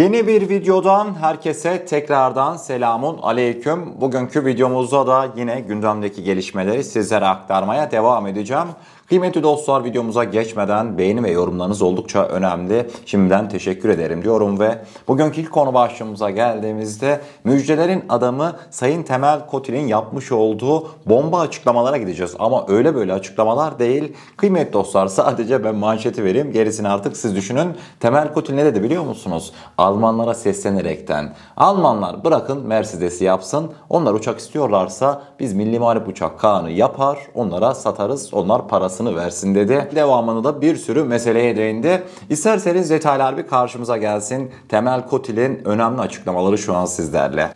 Yeni bir videodan herkese tekrardan selamun aleyküm. Bugünkü videomuzda da yine gündemdeki gelişmeleri sizlere aktarmaya devam edeceğim. Kıymetli dostlar videomuza geçmeden beğeni ve yorumlarınız oldukça önemli. Şimdiden teşekkür ederim diyorum ve bugünkü ilk konu başlığımıza geldiğimizde müjdelerin adamı Sayın Temel Kotil'in yapmış olduğu bomba açıklamalara gideceğiz. Ama öyle böyle açıklamalar değil. Kıymetli dostlar sadece ben manşeti vereyim. Gerisini artık siz düşünün. Temel Kotil ne dedi biliyor musunuz? Almanlara seslenerekten. Almanlar bırakın Mercedes'i yapsın. Onlar uçak istiyorlarsa biz Milli Muharip Uçak Kaan'ı yapar. Onlara satarız. Onlar parası cezasını versin dedi. Devamını da bir sürü meseleye değindi. İsterseniz detaylar bir karşımıza gelsin. Temel Kotil'in önemli açıklamaları şu an sizlerle.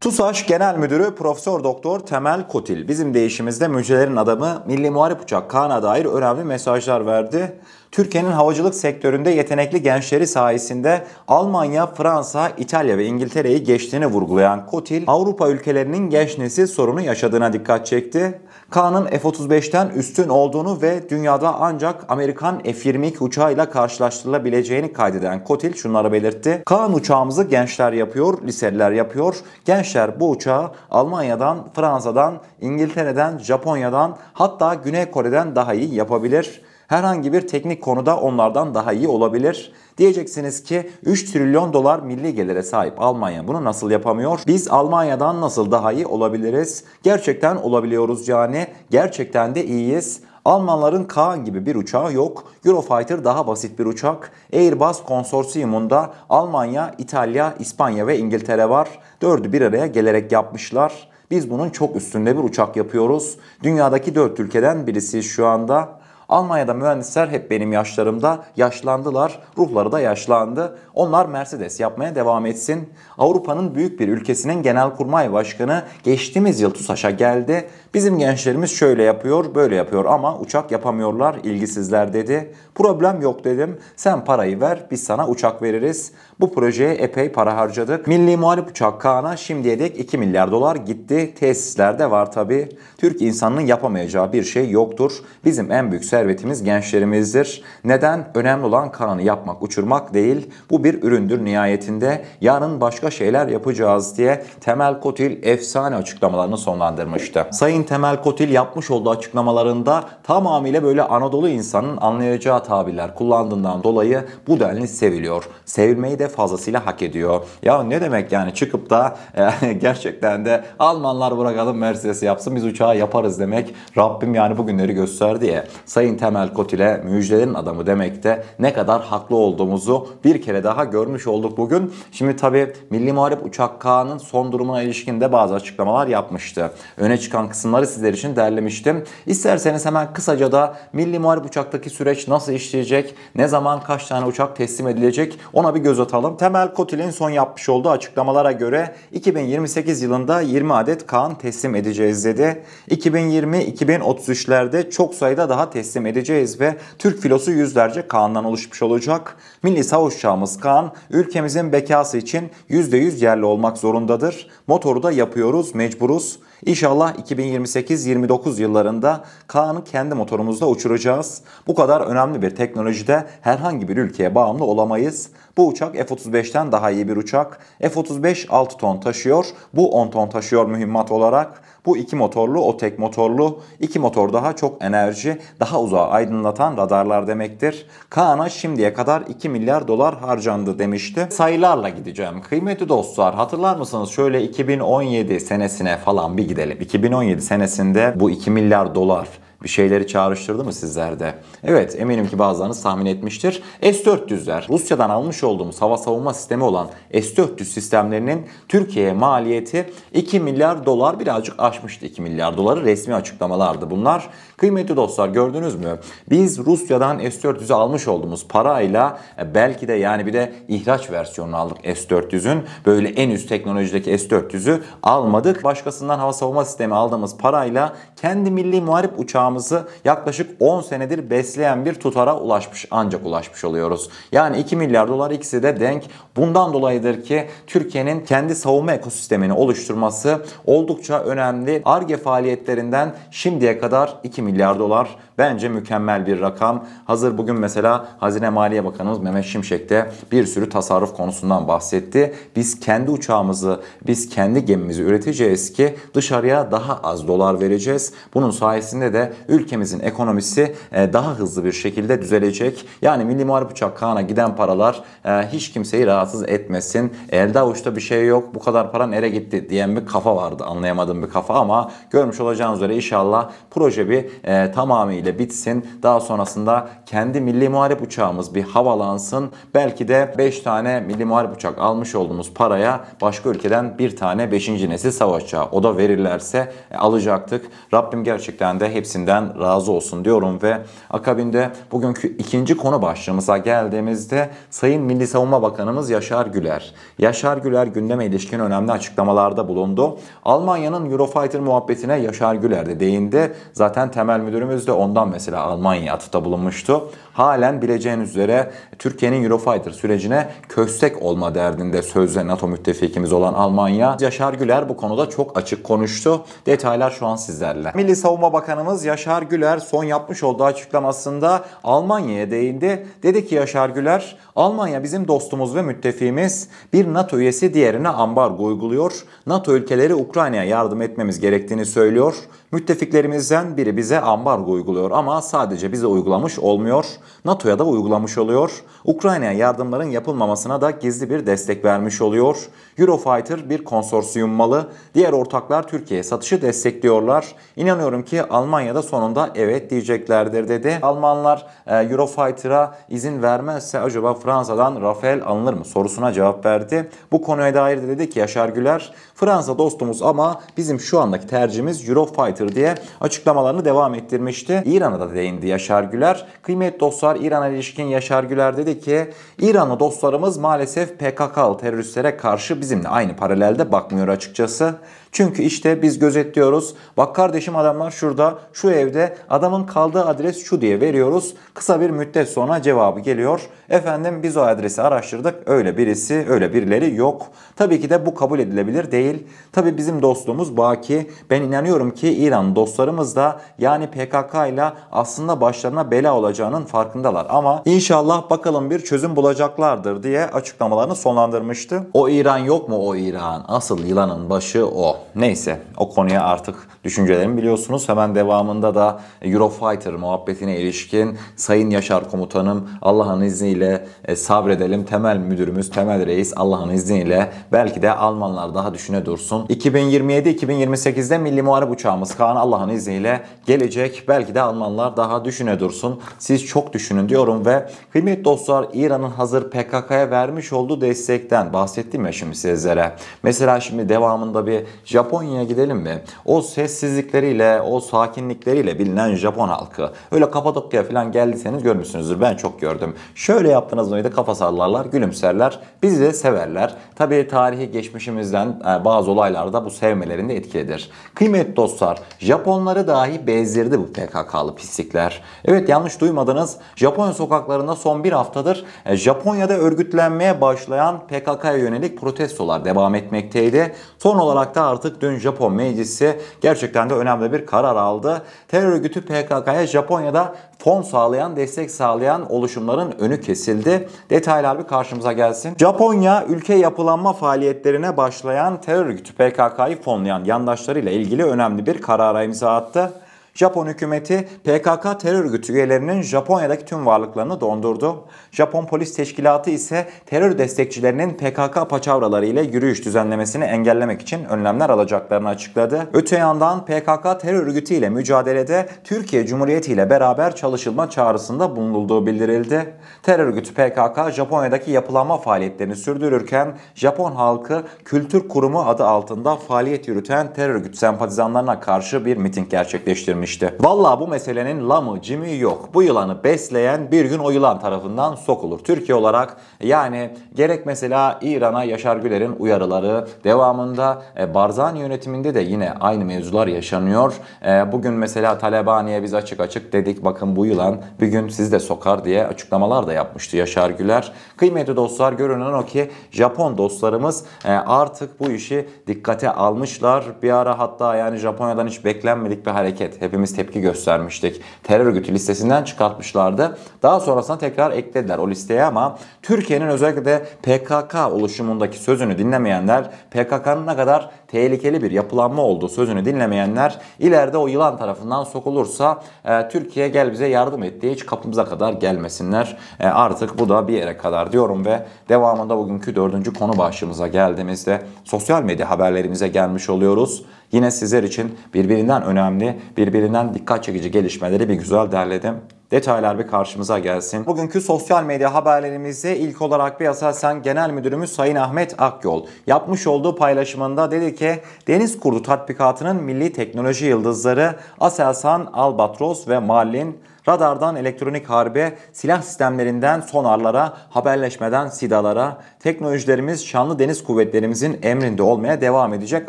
TUSAŞ Genel Müdürü Profesör Doktor Temel Kotil bizim değişimizde müjdelerin adamı Milli Muharip Uçak Kan'a dair önemli mesajlar verdi. Türkiye'nin havacılık sektöründe yetenekli gençleri sayesinde Almanya, Fransa, İtalya ve İngiltere'yi geçtiğini vurgulayan Kotil, Avrupa ülkelerinin genç nesil sorunu yaşadığına dikkat çekti. Kaan'ın F-35'ten üstün olduğunu ve dünyada ancak Amerikan F-22 uçağıyla karşılaştırılabileceğini kaydeden Kotil şunları belirtti. Kaan uçağımızı gençler yapıyor, liseliler yapıyor. Gençler bu uçağı Almanya'dan, Fransa'dan, İngiltere'den, Japonya'dan hatta Güney Kore'den daha iyi yapabilir. Herhangi bir teknik konuda onlardan daha iyi olabilir. Diyeceksiniz ki 3 trilyon dolar milli gelire sahip Almanya bunu nasıl yapamıyor? Biz Almanya'dan nasıl daha iyi olabiliriz? Gerçekten olabiliyoruz yani. Gerçekten de iyiyiz. Almanların Kaan gibi bir uçağı yok. Eurofighter daha basit bir uçak. Airbus konsorsiyumunda Almanya, İtalya, İspanya ve İngiltere var. Dördü bir araya gelerek yapmışlar. Biz bunun çok üstünde bir uçak yapıyoruz. Dünyadaki dört ülkeden birisi şu anda. Almanya'da mühendisler hep benim yaşlarımda yaşlandılar, ruhları da yaşlandı. Onlar Mercedes yapmaya devam etsin. Avrupa'nın büyük bir ülkesinin genelkurmay başkanı geçtiğimiz yıl TUSAŞ'a geldi. Bizim gençlerimiz şöyle yapıyor, böyle yapıyor ama uçak yapamıyorlar, ilgisizler dedi. Problem yok dedim. Sen parayı ver, biz sana uçak veririz. Bu projeye epey para harcadık. Milli Muharip Uçak Kaan'a şimdiye dek 2 milyar dolar gitti. Tesislerde var tabi. Türk insanının yapamayacağı bir şey yoktur. Bizim en büyük servetimiz gençlerimizdir. Neden? Önemli olan Kaan'ı yapmak, uçurmak değil. Bu bir üründür nihayetinde. Yarın başka şeyler yapacağız diye Temel Kotil efsane açıklamalarını sonlandırmıştı. Sayın Temel Kotil yapmış olduğu açıklamalarında tamamıyla böyle Anadolu insanın anlayacağı tabirler kullandığından dolayı bu denli seviliyor. Sevilmeyi de de fazlasıyla hak ediyor. Ya ne demek yani çıkıp da e, gerçekten de Almanlar bırakalım Mercedes yapsın biz uçağı yaparız demek. Rabbim yani bugünleri göster diye. Sayın Temel Kot ile müjdelerin adamı demekte ne kadar haklı olduğumuzu bir kere daha görmüş olduk bugün. Şimdi tabi Milli Muharip Uçak Kağan'ın son durumuna ilişkin de bazı açıklamalar yapmıştı. Öne çıkan kısımları sizler için derlemiştim. İsterseniz hemen kısaca da Milli Muharip Uçak'taki süreç nasıl işleyecek, ne zaman kaç tane uçak teslim edilecek ona bir göz atalım unutalım. Temel Kotil'in son yapmış olduğu açıklamalara göre 2028 yılında 20 adet Kaan teslim edeceğiz dedi. 2020-2033'lerde çok sayıda daha teslim edeceğiz ve Türk filosu yüzlerce Kaan'dan oluşmuş olacak. Milli savaş uçağımız Kaan ülkemizin bekası için %100 yerli olmak zorundadır. Motoru da yapıyoruz, mecburuz. İnşallah 2028-29 yıllarında Kaan'ı kendi motorumuzda uçuracağız. Bu kadar önemli bir teknolojide herhangi bir ülkeye bağımlı olamayız. Bu uçak F-35'ten daha iyi bir uçak. F-35 6 ton taşıyor. Bu 10 ton taşıyor mühimmat olarak. Bu iki motorlu, o tek motorlu. iki motor daha çok enerji, daha uzağa aydınlatan radarlar demektir. Kaan'a şimdiye kadar 2 milyar dolar harcandı demişti. Sayılarla gideceğim. Kıymetli dostlar hatırlar mısınız şöyle 2017 senesine falan bir gidelim. 2017 senesinde bu 2 milyar dolar bir şeyleri çağrıştırdı mı sizlerde? Evet eminim ki bazılarınız tahmin etmiştir. S-400'ler Rusya'dan almış olduğumuz hava savunma sistemi olan S-400 sistemlerinin Türkiye'ye maliyeti 2 milyar dolar birazcık aşmıştı. 2 milyar doları resmi açıklamalardı bunlar. Kıymetli dostlar gördünüz mü? Biz Rusya'dan S-400'ü almış olduğumuz parayla e, belki de yani bir de ihraç versiyonunu aldık S-400'ün. Böyle en üst teknolojideki S-400'ü almadık. Başkasından hava savunma sistemi aldığımız parayla kendi milli muharip uçağımızı yaklaşık 10 senedir besleyen bir tutara ulaşmış ancak ulaşmış oluyoruz. Yani 2 milyar dolar ikisi de denk. Bundan dolayıdır ki Türkiye'nin kendi savunma ekosistemini oluşturması oldukça önemli. ARGE faaliyetlerinden şimdiye kadar 2 milyar dolar bence mükemmel bir rakam. Hazır bugün mesela Hazine Maliye Bakanımız Mehmet Şimşek de bir sürü tasarruf konusundan bahsetti. Biz kendi uçağımızı, biz kendi gemimizi üreteceğiz ki dışarıya daha az dolar vereceğiz. Bunun sayesinde de ülkemizin ekonomisi e, daha hızlı bir şekilde düzelecek. Yani Milli Muharip Uçak Kağan'a giden paralar e, hiç kimseyi rahatsız etmesin. Elde avuçta bir şey yok bu kadar para nereye gitti diyen bir kafa vardı anlayamadığım bir kafa ama görmüş olacağınız üzere inşallah proje bir e, tamamıyla bitsin. Daha sonrasında kendi milli muharip uçağımız bir havalansın. Belki de 5 tane milli muharip uçak almış olduğumuz paraya başka ülkeden bir tane 5. nesil savaş uçağı o da verirlerse e, alacaktık. Rabbim gerçekten de hepsinden razı olsun diyorum ve akabinde bugünkü ikinci konu başlığımıza geldiğimizde Sayın Milli Savunma Bakanımız Yaşar Güler. Yaşar Güler gündeme ilişkin önemli açıklamalarda bulundu. Almanya'nın Eurofighter muhabbetine Yaşar Güler de değindi. Zaten temel Genel Müdürümüz de ondan mesela Almanya atıda bulunmuştu. Halen bileceğiniz üzere Türkiye'nin Eurofighter sürecine köstek olma derdinde sözde NATO müttefikimiz olan Almanya. Yaşar Güler bu konuda çok açık konuştu. Detaylar şu an sizlerle. Milli Savunma Bakanımız Yaşar Güler son yapmış olduğu açıklamasında Almanya'ya değindi. Dedi ki Yaşar Güler, Almanya bizim dostumuz ve müttefiğimiz. Bir NATO üyesi diğerine ambargo uyguluyor. NATO ülkeleri Ukrayna'ya yardım etmemiz gerektiğini söylüyor. Müttefiklerimizden biri bize bize ambargo uyguluyor ama sadece bize uygulamış olmuyor. NATO'ya da uygulamış oluyor. Ukrayna'ya yardımların yapılmamasına da gizli bir destek vermiş oluyor. Eurofighter bir konsorsiyum malı. Diğer ortaklar Türkiye'ye satışı destekliyorlar. İnanıyorum ki Almanya'da sonunda evet diyeceklerdir dedi. Almanlar e, Eurofighter'a izin vermezse acaba Fransa'dan Rafael alınır mı sorusuna cevap verdi. Bu konuya dair de dedi ki Yaşar Güler Fransa dostumuz ama bizim şu andaki tercihimiz Eurofighter diye açıklamalarını devam devam ettirmişti. İran'a da değindi Yaşar Güler. Kıymet dostlar İran'a ilişkin Yaşar Güler dedi ki İranlı dostlarımız maalesef PKK'lı teröristlere karşı bizimle aynı paralelde bakmıyor açıkçası. Çünkü işte biz gözetliyoruz. Bak kardeşim adamlar şurada, şu evde, adamın kaldığı adres şu diye veriyoruz. Kısa bir müddet sonra cevabı geliyor. Efendim biz o adresi araştırdık. Öyle birisi, öyle birileri yok. Tabii ki de bu kabul edilebilir değil. Tabii bizim dostluğumuz baki. Ben inanıyorum ki İran dostlarımız da yani PKK ile aslında başlarına bela olacağının farkındalar. Ama inşallah bakalım bir çözüm bulacaklardır diye açıklamalarını sonlandırmıştı. O İran yok mu o İran? Asıl yılanın başı o. Neyse o konuya artık düşüncelerimi biliyorsunuz. Hemen devamında da Eurofighter muhabbetine ilişkin Sayın Yaşar Komutanım Allah'ın izniyle e, sabredelim. Temel müdürümüz, temel reis Allah'ın izniyle belki de Almanlar daha düşüne dursun. 2027-2028'de milli muharip uçağımız Kaan Allah'ın izniyle gelecek. Belki de Almanlar daha düşüne dursun. Siz çok düşünün diyorum ve kıymetli dostlar İran'ın hazır PKK'ya vermiş olduğu destekten bahsettim ya şimdi sizlere. Mesela şimdi devamında bir Japonya'ya gidelim mi? O sessizlikleriyle, o sakinlikleriyle bilinen Japon halkı. Öyle Kapadokya falan geldiyseniz görmüşsünüzdür. Ben çok gördüm. Şöyle yaptınız mıydı kafa sallarlar, gülümserler. Bizi de severler. Tabii tarihi geçmişimizden e, bazı olaylarda bu sevmelerinde etkiledir. Kıymet dostlar, Japonları dahi bezdirdi bu PKK'lı pislikler. Evet yanlış duymadınız. Japonya sokaklarında son bir haftadır e, Japonya'da örgütlenmeye başlayan PKK'ya yönelik protestolar devam etmekteydi. Son olarak da artık dün Japon meclisi gerçekten de önemli bir karar aldı. Terör örgütü PKK'ya Japonya'da fon sağlayan, destek sağlayan oluşumların önü kesildi. Detaylar bir karşımıza gelsin. Japonya ülke yapılanma faaliyetlerine başlayan terör örgütü PKK'yı fonlayan yandaşlarıyla ilgili önemli bir karara imza attı. Japon hükümeti PKK terör örgütü üyelerinin Japonya'daki tüm varlıklarını dondurdu. Japon polis teşkilatı ise terör destekçilerinin PKK paçavraları ile yürüyüş düzenlemesini engellemek için önlemler alacaklarını açıkladı. Öte yandan PKK terör örgütü ile mücadelede Türkiye Cumhuriyeti ile beraber çalışılma çağrısında bulunulduğu bildirildi. Terör örgütü PKK Japonya'daki yapılanma faaliyetlerini sürdürürken Japon halkı Kültür Kurumu adı altında faaliyet yürüten terör örgütü sempatizanlarına karşı bir miting gerçekleştirmiş demişti. Valla bu meselenin lamı cimi yok. Bu yılanı besleyen bir gün o yılan tarafından sokulur. Türkiye olarak yani gerek mesela İran'a Yaşar Güler'in uyarıları devamında e, Barzani yönetiminde de yine aynı mevzular yaşanıyor. E, bugün mesela Talebani'ye biz açık açık dedik bakın bu yılan bir gün sizi de sokar diye açıklamalar da yapmıştı Yaşar Güler. Kıymetli dostlar görünen o ki Japon dostlarımız e, artık bu işi dikkate almışlar. Bir ara hatta yani Japonya'dan hiç beklenmedik bir hareket. Hepimiz hepimiz tepki göstermiştik. Terör örgütü listesinden çıkartmışlardı. Daha sonrasında tekrar eklediler o listeye ama Türkiye'nin özellikle de PKK oluşumundaki sözünü dinlemeyenler PKK'nın ne kadar tehlikeli bir yapılanma olduğu sözünü dinlemeyenler ileride o yılan tarafından sokulursa e, Türkiye gel bize yardım et diye hiç kapımıza kadar gelmesinler. E, artık bu da bir yere kadar diyorum ve devamında bugünkü dördüncü konu başlığımıza geldiğimizde sosyal medya haberlerimize gelmiş oluyoruz. Yine sizler için birbirinden önemli, birbirinden dikkat çekici gelişmeleri bir güzel derledim detaylar bir karşımıza gelsin. Bugünkü sosyal medya haberlerimizde ilk olarak bir Sen Genel Müdürümüz Sayın Ahmet Akyol yapmış olduğu paylaşımında dedi ki Deniz Kurdu tatbikatının milli teknoloji yıldızları Aselsan, Albatros ve Marlin Radardan elektronik harbe, silah sistemlerinden sonarlara, haberleşmeden sidalara, teknolojilerimiz şanlı deniz kuvvetlerimizin emrinde olmaya devam edecek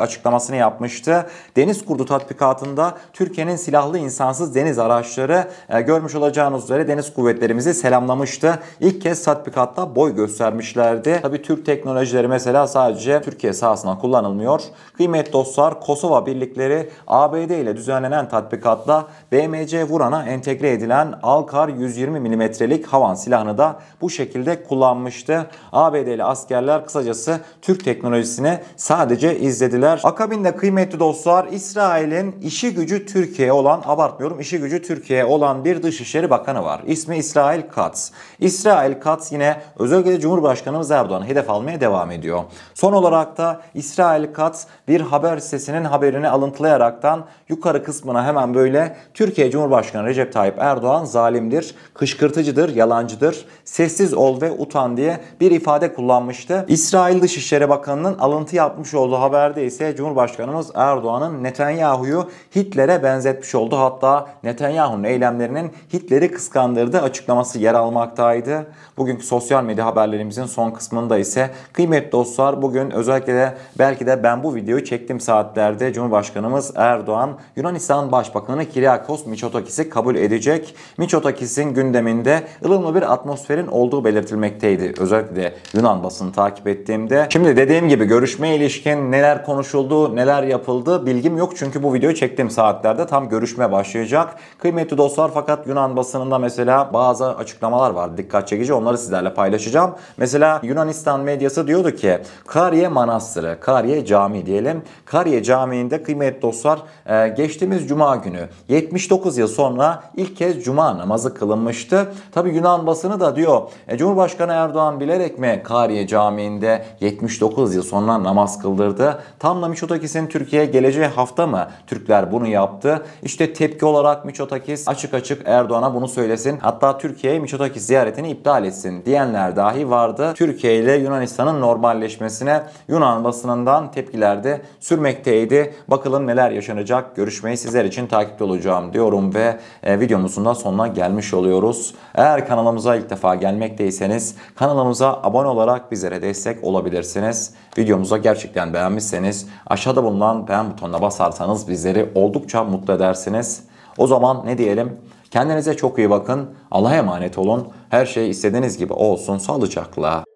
açıklamasını yapmıştı. Deniz kurdu tatbikatında Türkiye'nin silahlı insansız deniz araçları e, görmüş olacağınız üzere deniz kuvvetlerimizi selamlamıştı. İlk kez tatbikatta boy göstermişlerdi. Tabii Türk teknolojileri mesela sadece Türkiye sahasına kullanılmıyor. Kıymet dostlar Kosova birlikleri ABD ile düzenlenen tatbikatta BMC Vuran'a entegre edildi üretilen Alkar 120 milimetrelik havan silahını da bu şekilde kullanmıştı. ABD'li askerler kısacası Türk teknolojisini sadece izlediler. Akabinde kıymetli dostlar İsrail'in işi gücü Türkiye olan abartmıyorum işi gücü Türkiye olan bir Dışişleri Bakanı var. İsmi İsrail Katz. İsrail Katz yine özellikle Cumhurbaşkanımız Erdoğan'ı hedef almaya devam ediyor. Son olarak da İsrail Katz bir haber sitesinin haberini alıntılayaraktan yukarı kısmına hemen böyle Türkiye Cumhurbaşkanı Recep Tayyip Erdoğan Erdoğan zalimdir, kışkırtıcıdır, yalancıdır, sessiz ol ve utan diye bir ifade kullanmıştı. İsrail Dışişleri Bakanı'nın alıntı yapmış olduğu haberde ise Cumhurbaşkanımız Erdoğan'ın Netanyahu'yu Hitler'e benzetmiş oldu. Hatta Netanyahu'nun eylemlerinin Hitler'i kıskandırdığı açıklaması yer almaktaydı. Bugünkü sosyal medya haberlerimizin son kısmında ise kıymetli dostlar bugün özellikle de belki de ben bu videoyu çektim saatlerde Cumhurbaşkanımız Erdoğan Yunanistan Başbakanı Kyriakos Mitsotakis'i kabul edecek giderek Miçotakis'in gündeminde ılımlı bir atmosferin olduğu belirtilmekteydi. Özellikle Yunan basını takip ettiğimde. Şimdi dediğim gibi görüşmeye ilişkin neler konuşuldu, neler yapıldı bilgim yok. Çünkü bu videoyu çektiğim saatlerde tam görüşme başlayacak. Kıymetli dostlar fakat Yunan basınında mesela bazı açıklamalar var dikkat çekici. Onları sizlerle paylaşacağım. Mesela Yunanistan medyası diyordu ki Kariye Manastırı, Kariye Camii diyelim. Kariye Camii'nde kıymetli dostlar e, geçtiğimiz cuma günü 79 yıl sonra ilk kez kez cuma namazı kılınmıştı. Tabi Yunan basını da diyor e, Cumhurbaşkanı Erdoğan bilerek mi Kariye Camii'nde 79 yıl sonra namaz kıldırdı? Tam da Miçotakis'in Türkiye'ye geleceği hafta mı Türkler bunu yaptı? İşte tepki olarak Miçotakis açık açık Erdoğan'a bunu söylesin. Hatta Türkiye'ye Miçotakis ziyaretini iptal etsin diyenler dahi vardı. Türkiye ile Yunanistan'ın normalleşmesine Yunan basınından tepkiler de sürmekteydi. Bakalım neler yaşanacak. Görüşmeyi sizler için takipte olacağım diyorum ve e, videomuzu videosundan sonuna gelmiş oluyoruz. Eğer kanalımıza ilk defa gelmekteyseniz kanalımıza abone olarak bizlere destek olabilirsiniz. Videomuza gerçekten beğenmişseniz aşağıda bulunan beğen butonuna basarsanız bizleri oldukça mutlu edersiniz. O zaman ne diyelim? Kendinize çok iyi bakın. Allah'a emanet olun. Her şey istediğiniz gibi olsun. Sağlıcakla.